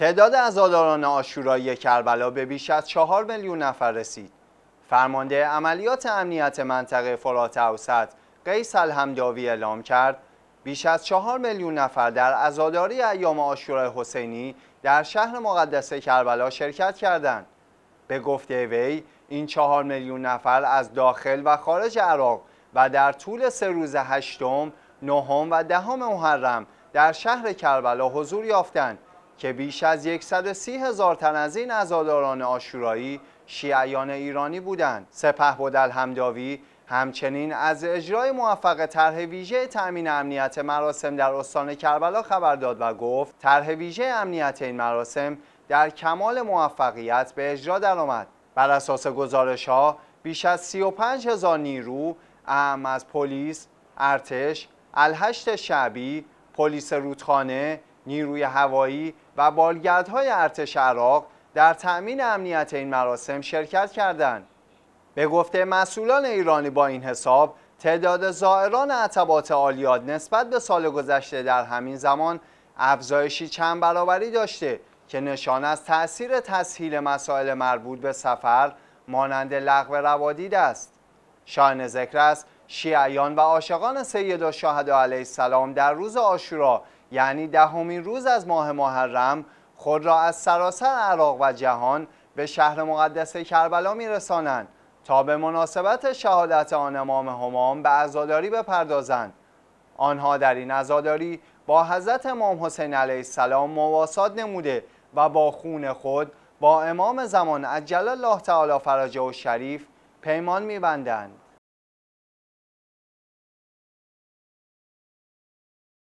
تعداد عزاداران آشورایی کربلا به بیش از چهار میلیون نفر رسید. فرمانده عملیات امنیت منطقه فرات اوسط قیس الحمداوی اعلام کرد بیش از چهار میلیون نفر در عزاداری ایام آشورای حسینی در شهر مقدس کربلا شرکت کردند. به گفته وی این چهار میلیون نفر از داخل و خارج عراق و در طول سه روز هشتم، نهم و دهم محرم در شهر کربلا حضور یافتند که بیش از 130 هزار تن از این عزاداران آشورایی شیعیان ایرانی بودند. سپه بودل همداوی همچنین از اجرای موفق طرح ویژه تأمین امنیت مراسم در استان کربلا خبر داد و گفت طرح ویژه امنیت این مراسم در کمال موفقیت به اجرا درآمد. بر اساس گزارش ها بیش از 35 هزار نیرو اهم از پلیس، ارتش، الهشت شعبی، پلیس رودخانه، نیروی هوایی و بالگردهای ارتش عراق در تأمین امنیت این مراسم شرکت کردند. به گفته مسئولان ایرانی با این حساب تعداد زائران عتبات آلیاد نسبت به سال گذشته در همین زمان افزایشی چند برابری داشته که نشان از تأثیر تسهیل مسائل مربوط به سفر مانند لغو روادید است. شاین ذکر است شیعیان و عاشقان سید و و علیه السلام در روز آشورا یعنی دهمین روز از ماه محرم خود را از سراسر عراق و جهان به شهر مقدس کربلا رسانند تا به مناسبت شهادت آن امام همام به عزاداری بپردازند آنها در این عزاداری با حضرت امام حسین علیه السلام مواسات نموده و با خون خود با امام زمان عجل الله تعالی فرجه و شریف پیمان میبندند